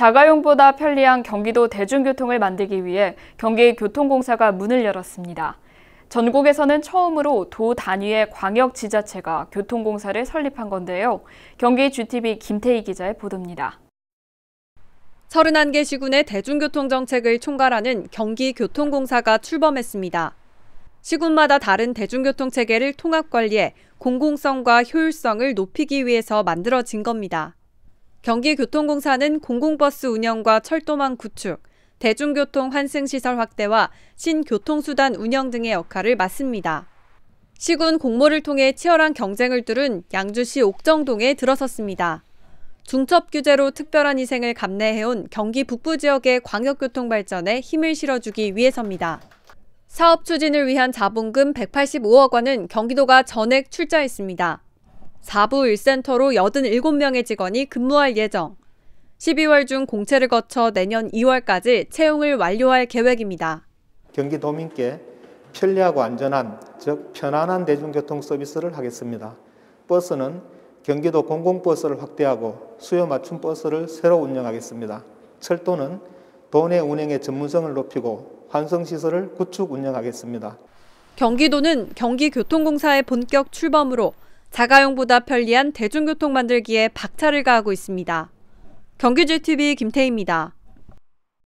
자가용보다 편리한 경기도 대중교통을 만들기 위해 경기교통공사가 문을 열었습니다. 전국에서는 처음으로 도 단위의 광역 지자체가 교통공사를 설립한 건데요. 경기 GTV 김태희 기자의 보도입니다. 31개 시군의 대중교통 정책을 총괄하는 경기교통공사가 출범했습니다. 시군마다 다른 대중교통 체계를 통합 관리해 공공성과 효율성을 높이기 위해서 만들어진 겁니다. 경기교통공사는 공공버스 운영과 철도망 구축, 대중교통 환승시설 확대와 신교통수단 운영 등의 역할을 맡습니다. 시군 공모를 통해 치열한 경쟁을 뚫은 양주시 옥정동에 들어섰습니다. 중첩 규제로 특별한 희생을 감내해온 경기 북부 지역의 광역교통 발전에 힘을 실어주기 위해서입니다. 사업 추진을 위한 자본금 185억 원은 경기도가 전액 출자했습니다. 4부 1센터로 87명의 직원이 근무할 예정. 12월 중 공채를 거쳐 내년 2월까지 채용을 완료할 계획입니다. 경기도민께 편리하고 안전한, 즉 편안한 대중교통 서비스를 하겠습니다. 버스는 경기도 공공버스를 확대하고 수요 맞춤 버스를 새로 운영하겠습니다. 철도는 도내 운행의 전문성을 높이고 환승시설을 구축 운영하겠습니다. 경기도는 경기교통공사의 본격 출범으로 자가용보다 편리한 대중교통 만들기에 박차를 가하고 있습니다. 경기지TV 김태희입니다.